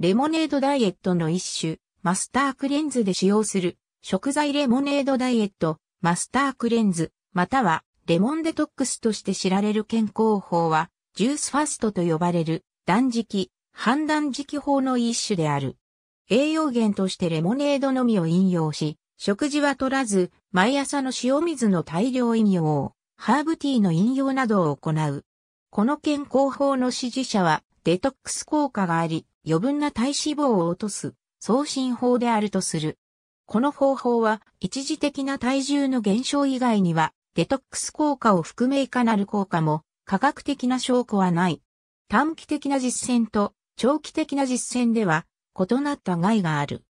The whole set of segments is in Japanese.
レモネードダイエットの一種、マスタークレンズで使用する、食材レモネードダイエット、マスタークレンズ、または、レモンデトックスとして知られる健康法は、ジュースファストと呼ばれる、断食、判断食法の一種である。栄養源としてレモネードのみを飲用し、食事は取らず、毎朝の塩水の大量飲用、ハーブティーの飲用などを行う。この健康法の支持者は、デトックス効果があり、余分な体脂肪を落とす送信法であるとする。この方法は一時的な体重の減少以外にはデトックス効果を含めいかなる効果も科学的な証拠はない。短期的な実践と長期的な実践では異なった害がある。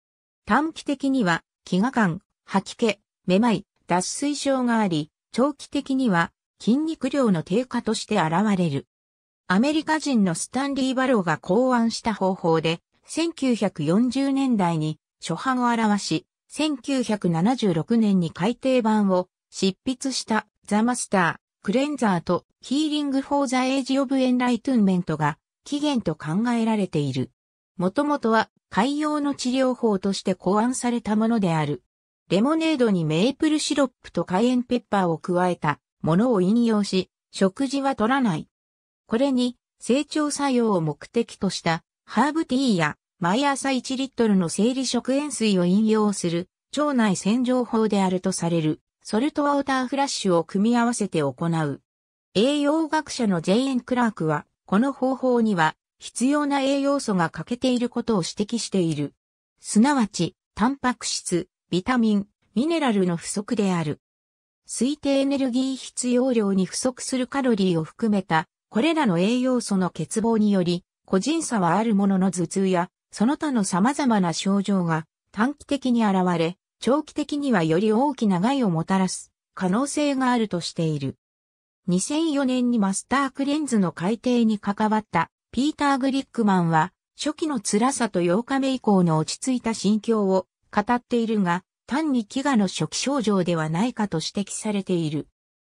短期的には飢餓感、吐き気、めまい、脱水症があり、長期的には筋肉量の低下として現れる。アメリカ人のスタンリー・バローが考案した方法で、1940年代に初版を表し、1976年に改訂版を執筆したザ・マスター、クレンザーとヒーリング・フォー・ザ・エイジ・オブ・エンライトゥンメントが起源と考えられている。もともとは海洋の治療法として考案されたものである。レモネードにメープルシロップとカイエンペッパーを加えたものを引用し、食事は取らないこれに、成長作用を目的とした、ハーブティーや、毎朝1リットルの生理食塩水を飲用する、腸内洗浄法であるとされる、ソルトウォーターフラッシュを組み合わせて行う。栄養学者のジェエン・クラークは、この方法には、必要な栄養素が欠けていることを指摘している。すなわち、タンパク質、ビタミン、ミネラルの不足である。推定エネルギー必要量に不足するカロリーを含めたこれらの栄養素の欠乏により、個人差はあるものの頭痛や、その他の様々な症状が短期的に現れ、長期的にはより大きな害をもたらす可能性があるとしている。2004年にマスタークレンズの改定に関わったピーター・グリックマンは初期の辛さと8日目以降の落ち着いた心境を語っているが単に飢餓の初期症状ではないかと指摘されている。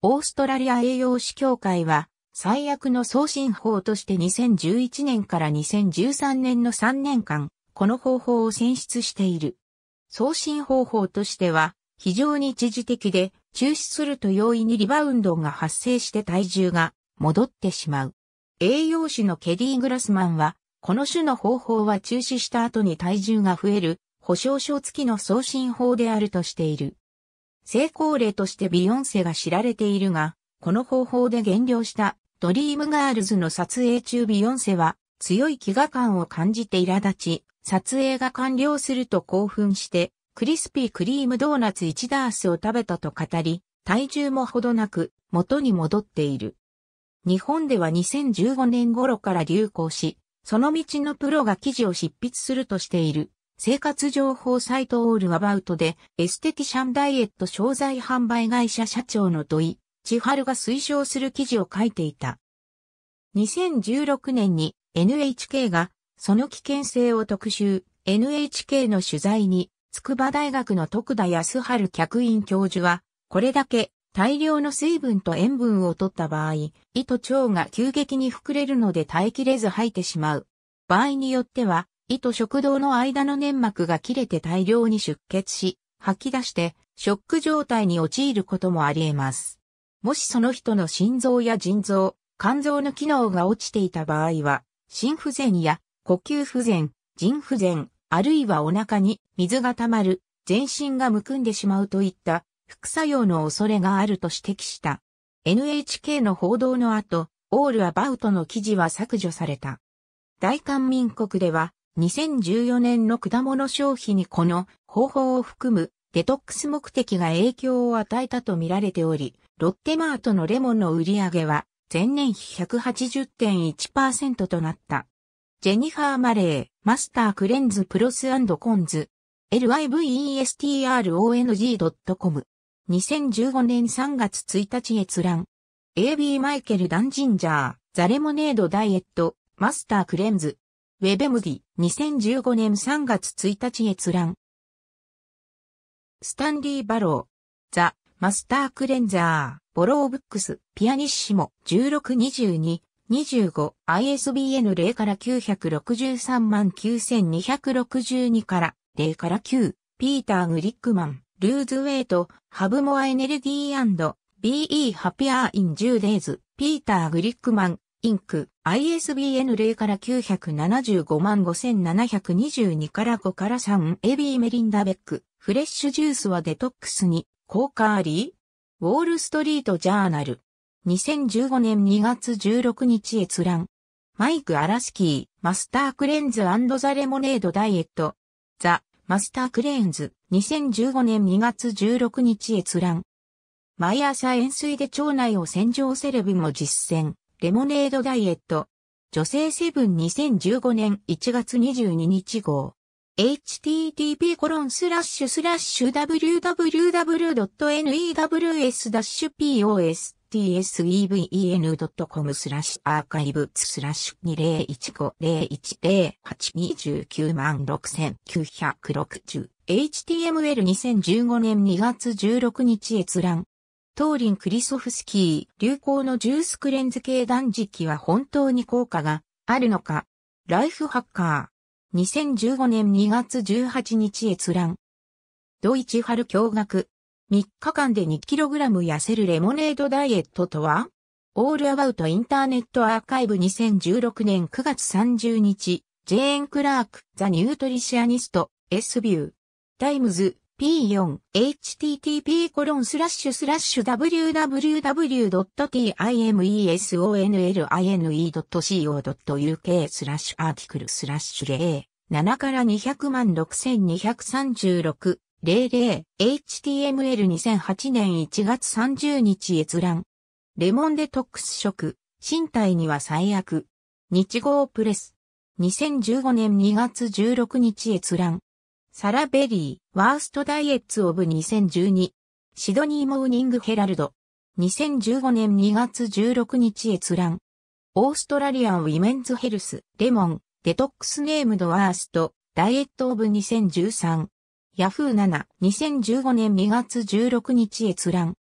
オーストラリア栄養士協会は最悪の送信法として2011年から2013年の3年間、この方法を選出している。送信方法としては、非常に一時的で、中止すると容易にリバウンドが発生して体重が戻ってしまう。栄養士のケリー・グラスマンは、この種の方法は中止した後に体重が増える、保証書付きの送信法であるとしている。成功例としてビヨンセが知られているが、この方法で減量したドリームガールズの撮影中ビヨンセは強い飢餓感を感じて苛立ち、撮影が完了すると興奮して、クリスピークリームドーナツ1ダースを食べたと語り、体重もほどなく元に戻っている。日本では2015年頃から流行し、その道のプロが記事を執筆するとしている。生活情報サイトオールアバウトでエステティシャンダイエット商材販売会社社長の土井千春が推奨する記事を書いていた。2016年に NHK がその危険性を特集、NHK の取材に、筑波大学の徳田康春客員教授は、これだけ大量の水分と塩分を取った場合、胃と腸が急激に膨れるので耐えきれず吐いてしまう。場合によっては、胃と食道の間の粘膜が切れて大量に出血し、吐き出して、ショック状態に陥ることもあり得ます。もしその人の心臓や腎臓、肝臓の機能が落ちていた場合は、心不全や呼吸不全、腎不全、あるいはお腹に水が溜まる、全身がむくんでしまうといった副作用の恐れがあると指摘した。NHK の報道の後、オールアバウトの記事は削除された。大韓民国では、2014年の果物消費にこの方法を含むデトックス目的が影響を与えたとみられており、ロッテマートのレモンの売り上げは前年比180.1%となった。ジェニファー・マレー、マスタークレンズプロスコンズ、livestrong.com。2015年3月1日閲覧。AB マイケル・ダンジンジャー、ザレモネードダイエット、マスタークレンズ。ウェブムディ、2015年3月1日閲覧。スタンリー・バロー、ザ・マスタークレンザー、ボローブックス、ピアニッシモ、1622、25、ISBN 0から963万9262から0から9、ピーター・グリックマン、ルーズウェイト、ハブモアエネルギー &BE ハピアー・イン・10デイズ、ピーター・グリックマン、インク、ISBN 0から975万5722から5から3、エビー・メリンダ・ベック、フレッシュジュースはデトックスに、コーカーリーウォールストリートジャーナル。2015年2月16日閲覧。マイク・アラスキー、マスタークレンズザ・レモネード・ダイエット。ザ・マスタークレーンズ。2015年2月16日閲覧。毎朝塩水で腸内を洗浄セレブも実践。レモネードダイエット。女性セブン2015年1月22日号。http://www.news-post.seven.com スラッシュアーカイブスラッシュ2015010829万6960 HTML2015 年2月16日閲覧トーリン・クリソフスキー、流行のジュースクレンズ系断食は本当に効果があるのかライフハッカー2015年2月18日閲覧。ドイチハル驚愕。3日間で 2kg 痩せるレモネードダイエットとはオールアバウトインターネットアーカイブ2016年9月30日、ジェーン・クラーク、ザ・ニュートリシアニスト、S ビュー。タイムズ、P. w h t t p w w w t i m e s o n l i n e c o u k スラッシュアーティクルスラッシュ07から200万6236 00HTML2008 年1月30日閲覧。レモンデトックス食、身体には最悪。日号プレス。2015年2月16日閲覧。サラ・ベリー、ワーストダイエッツ・オブ2012、シドニー・モーニング・ヘラルド、2015年2月16日閲覧、オーストラリアン・ウィメンズ・ヘルス、レモン、デトックス・ネームド・ワースト、ダイエット・オブ2013、ヤフー7、2015年2月16日閲覧、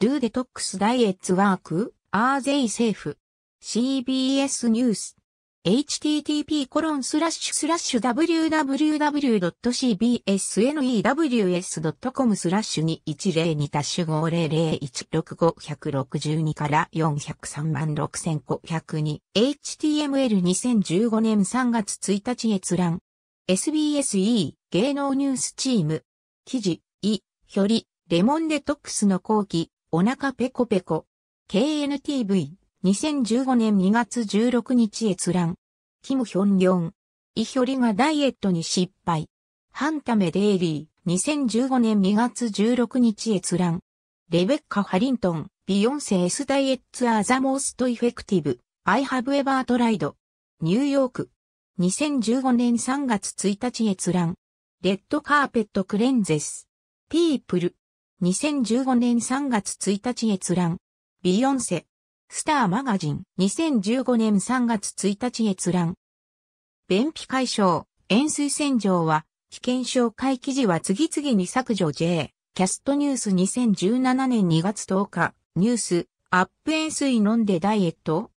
Do デトックス・ダイエット・ワーク、Are they safe? CBS ニュース http://www.cbsnews.com スラッシュに102タッシュ500165162から4036,502 HTML2015 年3月1日閲覧 SBSE 芸能ニュースチーム記事イヒョリレモンデトックスの後期お腹ペコペコ KNTV 2015年2月16日閲覧。キム・ヒョン・リョン。イヒョリがダイエットに失敗。ハンタメ・デイリー。2015年2月16日閲覧。レベッカ・ハリントン。ビヨンセ・エス・ダイエッツ・アザ・モースト・イフェクティブ。アイ・ハブ・エバー・トライド。ニューヨーク。2015年3月1日閲覧。レッドカーペットクレンゼス。ピープル。2015年3月1日閲覧。ビヨンセ。スターマガジン2015年3月1日閲覧。便秘解消、塩水洗浄は、危険症介記事は次々に削除 J、キャストニュース2017年2月10日、ニュース、アップ塩水飲んでダイエット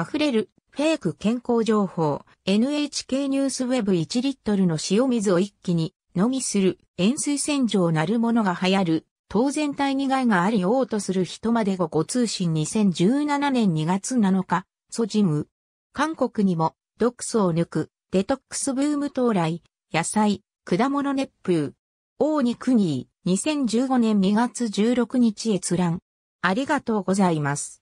溢れる、フェイク健康情報、NHK ニュースウェブ1リットルの塩水を一気に、飲みする、塩水洗浄なるものが流行る、当然体に害があり王とする人までごご通信2017年2月7日、ソジム。韓国にも、毒素を抜く、デトックスブーム到来、野菜、果物熱風。王に国、2015年2月16日閲覧。ありがとうございます。